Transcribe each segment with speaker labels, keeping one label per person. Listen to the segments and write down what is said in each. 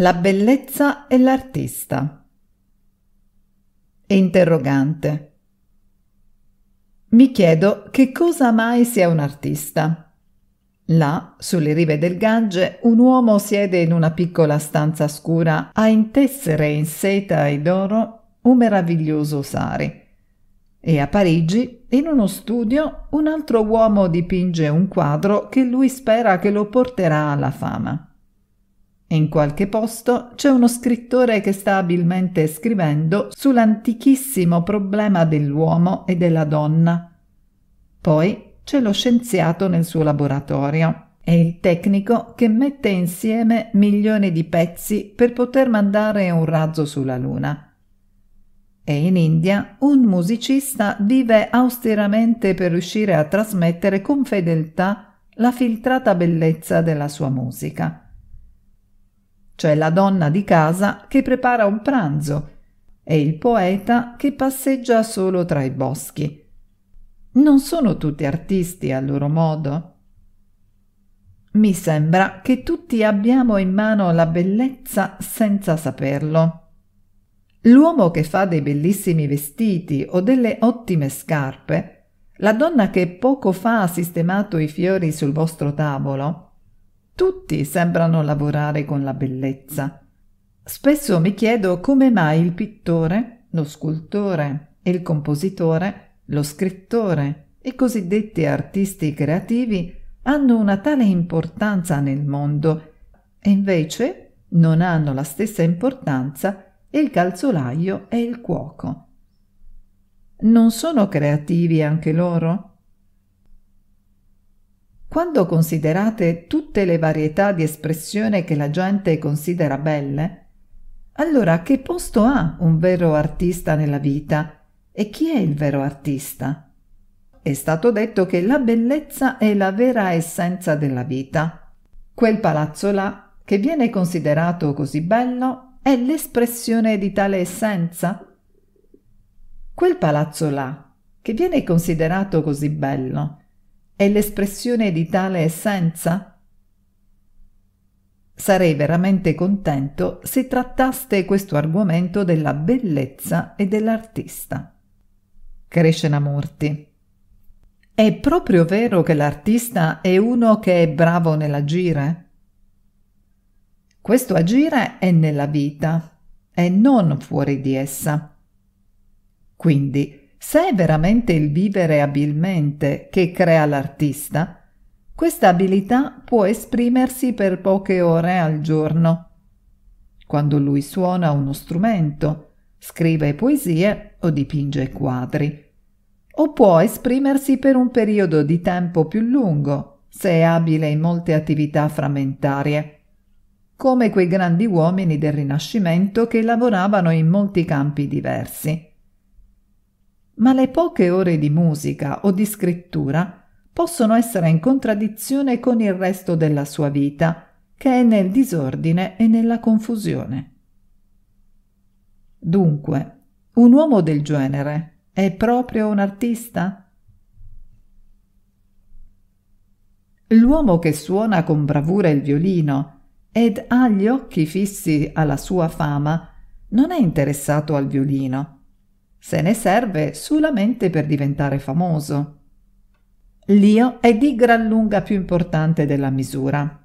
Speaker 1: La bellezza e l'artista. Interrogante. Mi chiedo che cosa mai sia un artista. Là, sulle rive del Gange, un uomo siede in una piccola stanza scura a intessere in seta e d'oro un meraviglioso sari. E a Parigi, in uno studio, un altro uomo dipinge un quadro che lui spera che lo porterà alla fama in qualche posto c'è uno scrittore che sta abilmente scrivendo sull'antichissimo problema dell'uomo e della donna. Poi c'è lo scienziato nel suo laboratorio e il tecnico che mette insieme milioni di pezzi per poter mandare un razzo sulla Luna. E in India un musicista vive austeramente per riuscire a trasmettere con fedeltà la filtrata bellezza della sua musica cioè la donna di casa che prepara un pranzo e il poeta che passeggia solo tra i boschi. Non sono tutti artisti a loro modo? Mi sembra che tutti abbiamo in mano la bellezza senza saperlo. L'uomo che fa dei bellissimi vestiti o delle ottime scarpe, la donna che poco fa ha sistemato i fiori sul vostro tavolo, tutti sembrano lavorare con la bellezza. Spesso mi chiedo come mai il pittore, lo scultore, il compositore, lo scrittore i cosiddetti artisti creativi hanno una tale importanza nel mondo e invece non hanno la stessa importanza il calzolaio e il cuoco. Non sono creativi anche loro? Quando considerate tutte le varietà di espressione che la gente considera belle, allora che posto ha un vero artista nella vita e chi è il vero artista? È stato detto che la bellezza è la vera essenza della vita. Quel palazzo là, che viene considerato così bello, è l'espressione di tale essenza? Quel palazzo là, che viene considerato così bello, è l'espressione di tale essenza? Sarei veramente contento se trattaste questo argomento della bellezza e dell'artista. Crescenamurti. È proprio vero che l'artista è uno che è bravo nell'agire? Questo agire è nella vita e non fuori di essa. Quindi, se è veramente il vivere abilmente che crea l'artista, questa abilità può esprimersi per poche ore al giorno. Quando lui suona uno strumento, scrive poesie o dipinge quadri. O può esprimersi per un periodo di tempo più lungo, se è abile in molte attività frammentarie, come quei grandi uomini del Rinascimento che lavoravano in molti campi diversi ma le poche ore di musica o di scrittura possono essere in contraddizione con il resto della sua vita, che è nel disordine e nella confusione. Dunque, un uomo del genere è proprio un artista? L'uomo che suona con bravura il violino ed ha gli occhi fissi alla sua fama non è interessato al violino, se ne serve solamente per diventare famoso. L'io è di gran lunga più importante della misura.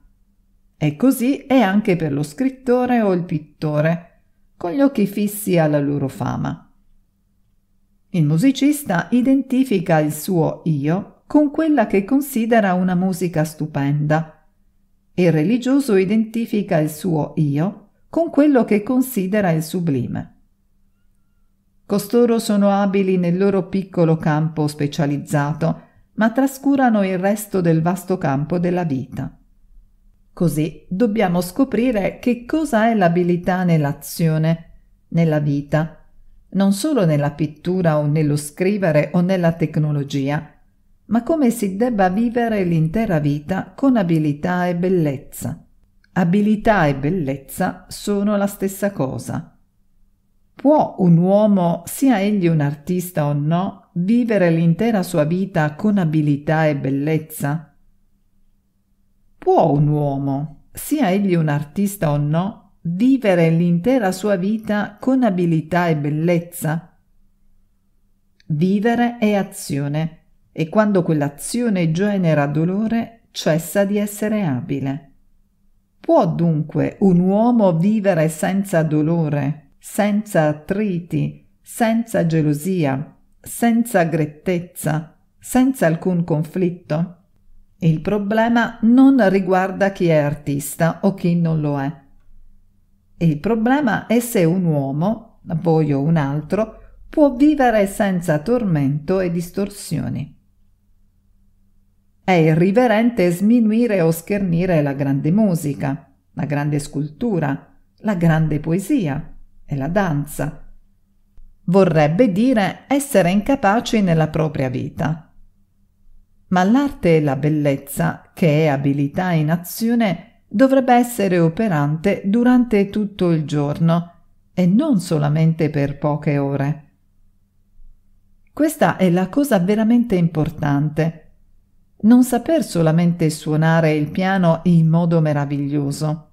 Speaker 1: E così è anche per lo scrittore o il pittore, con gli occhi fissi alla loro fama. Il musicista identifica il suo io con quella che considera una musica stupenda. Il religioso identifica il suo io con quello che considera il sublime. Costoro sono abili nel loro piccolo campo specializzato, ma trascurano il resto del vasto campo della vita. Così dobbiamo scoprire che cosa è l'abilità nell'azione, nella vita, non solo nella pittura o nello scrivere o nella tecnologia, ma come si debba vivere l'intera vita con abilità e bellezza. Abilità e bellezza sono la stessa cosa. Può un uomo, sia egli un artista o no, vivere l'intera sua vita con abilità e bellezza? Può un uomo, sia egli un artista o no, vivere l'intera sua vita con abilità e bellezza? Vivere è azione e quando quell'azione genera dolore cessa di essere abile. Può dunque un uomo vivere senza dolore, senza attriti, senza gelosia, senza grettezza, senza alcun conflitto. Il problema non riguarda chi è artista o chi non lo è. Il problema è se un uomo, voi o un altro, può vivere senza tormento e distorsioni. È irriverente sminuire o schernire la grande musica, la grande scultura, la grande poesia, e la danza. Vorrebbe dire essere incapaci nella propria vita. Ma l'arte e la bellezza, che è abilità in azione, dovrebbe essere operante durante tutto il giorno e non solamente per poche ore. Questa è la cosa veramente importante. Non saper solamente suonare il piano in modo meraviglioso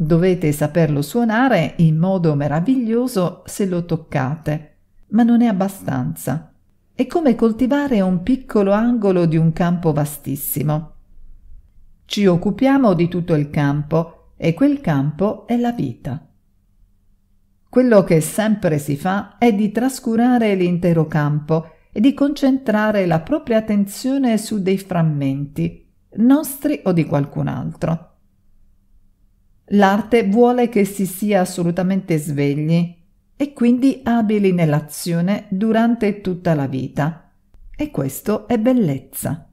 Speaker 1: Dovete saperlo suonare in modo meraviglioso se lo toccate, ma non è abbastanza. È come coltivare un piccolo angolo di un campo vastissimo. Ci occupiamo di tutto il campo e quel campo è la vita. Quello che sempre si fa è di trascurare l'intero campo e di concentrare la propria attenzione su dei frammenti, nostri o di qualcun altro. L'arte vuole che si sia assolutamente svegli e quindi abili nell'azione durante tutta la vita. E questo è bellezza.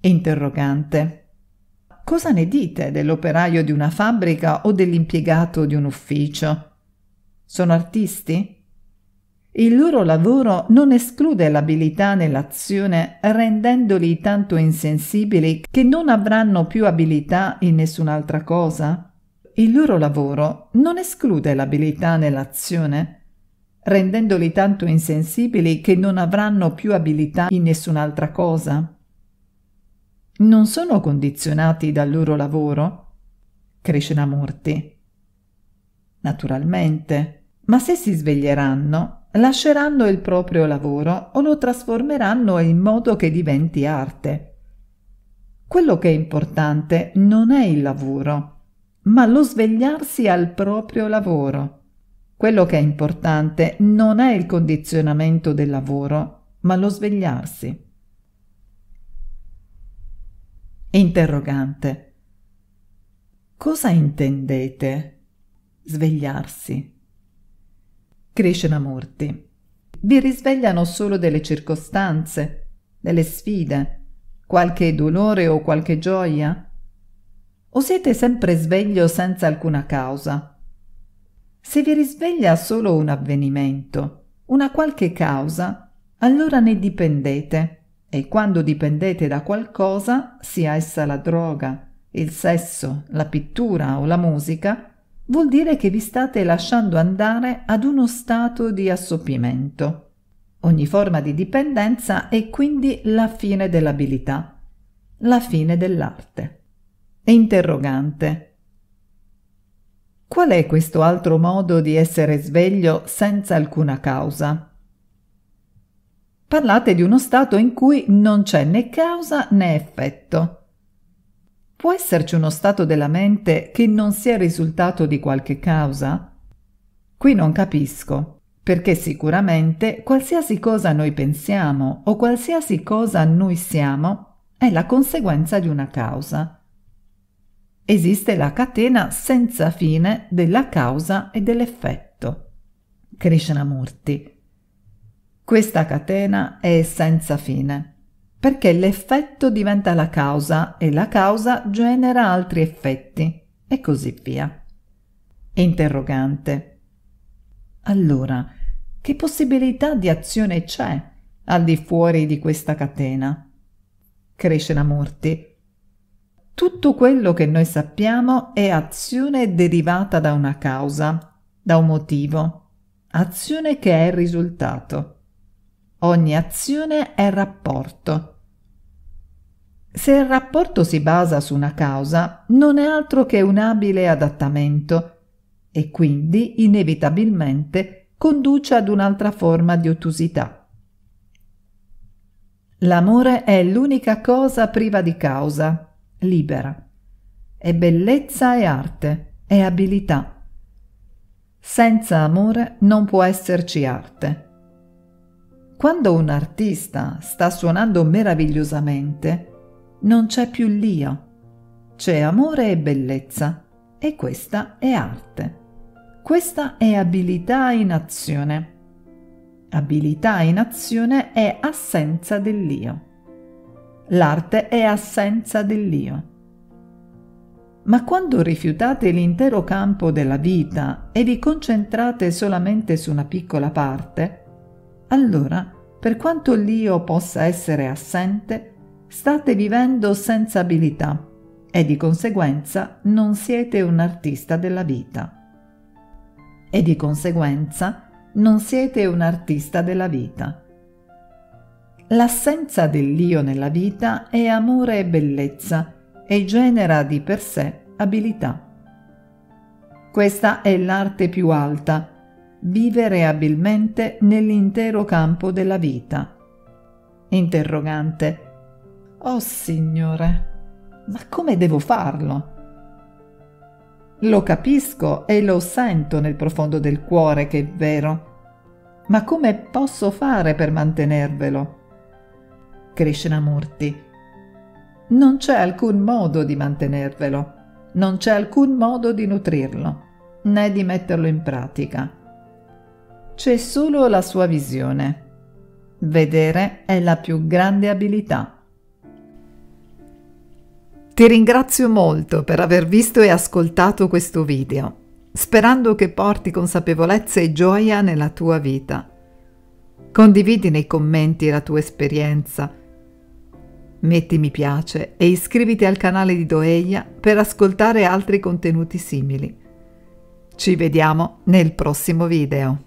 Speaker 1: Interrogante. Cosa ne dite dell'operaio di una fabbrica o dell'impiegato di un ufficio? Sono artisti? Il loro lavoro non esclude l'abilità nell'azione rendendoli tanto insensibili che non avranno più abilità in nessun'altra cosa. Il loro lavoro non esclude l'abilità nell'azione rendendoli tanto insensibili che non avranno più abilità in nessun'altra cosa. Non sono condizionati dal loro lavoro? Crescerà Naturalmente, ma se si sveglieranno, lasceranno il proprio lavoro o lo trasformeranno in modo che diventi arte. Quello che è importante non è il lavoro, ma lo svegliarsi al proprio lavoro. Quello che è importante non è il condizionamento del lavoro, ma lo svegliarsi. Interrogante. Cosa intendete? Svegliarsi. Krishnamurti. Vi risvegliano solo delle circostanze, delle sfide, qualche dolore o qualche gioia? O siete sempre sveglio senza alcuna causa? Se vi risveglia solo un avvenimento, una qualche causa, allora ne dipendete e quando dipendete da qualcosa, sia essa la droga, il sesso, la pittura o la musica, vuol dire che vi state lasciando andare ad uno stato di assopimento. Ogni forma di dipendenza è quindi la fine dell'abilità, la fine dell'arte. E Interrogante. Qual è questo altro modo di essere sveglio senza alcuna causa? Parlate di uno stato in cui non c'è né causa né effetto Può esserci uno stato della mente che non sia risultato di qualche causa? Qui non capisco, perché sicuramente qualsiasi cosa noi pensiamo o qualsiasi cosa noi siamo è la conseguenza di una causa. Esiste la catena senza fine della causa e dell'effetto. Krishnamurti. Questa catena è senza fine perché l'effetto diventa la causa e la causa genera altri effetti e così via. Interrogante. Allora, che possibilità di azione c'è al di fuori di questa catena? Cresce la morte. Tutto quello che noi sappiamo è azione derivata da una causa, da un motivo, azione che è il risultato. Ogni azione è rapporto. Se il rapporto si basa su una causa, non è altro che un abile adattamento e quindi inevitabilmente conduce ad un'altra forma di ottusità. L'amore è l'unica cosa priva di causa, libera. È bellezza e arte, è abilità. Senza amore non può esserci arte. Quando un artista sta suonando meravigliosamente, non c'è più l'io, c'è amore e bellezza e questa è arte. Questa è abilità in azione. Abilità in azione è assenza dell'io. L'arte è assenza dell'io. Ma quando rifiutate l'intero campo della vita e vi concentrate solamente su una piccola parte, allora, per quanto l'io possa essere assente, state vivendo senza abilità e di conseguenza non siete un artista della vita. E di conseguenza non siete un artista della vita. L'assenza dell'io nella vita è amore e bellezza e genera di per sé abilità. Questa è l'arte più alta vivere abilmente nell'intero campo della vita. Interrogante. Oh Signore, ma come devo farlo? Lo capisco e lo sento nel profondo del cuore che è vero, ma come posso fare per mantenervelo? Krishnamurti. Non c'è alcun modo di mantenervelo, non c'è alcun modo di nutrirlo, né di metterlo in pratica c'è solo la sua visione. Vedere è la più grande abilità. Ti ringrazio molto per aver visto e ascoltato questo video, sperando che porti consapevolezza e gioia nella tua vita. Condividi nei commenti la tua esperienza. Metti mi piace e iscriviti al canale di Doeia per ascoltare altri contenuti simili. Ci vediamo nel prossimo video.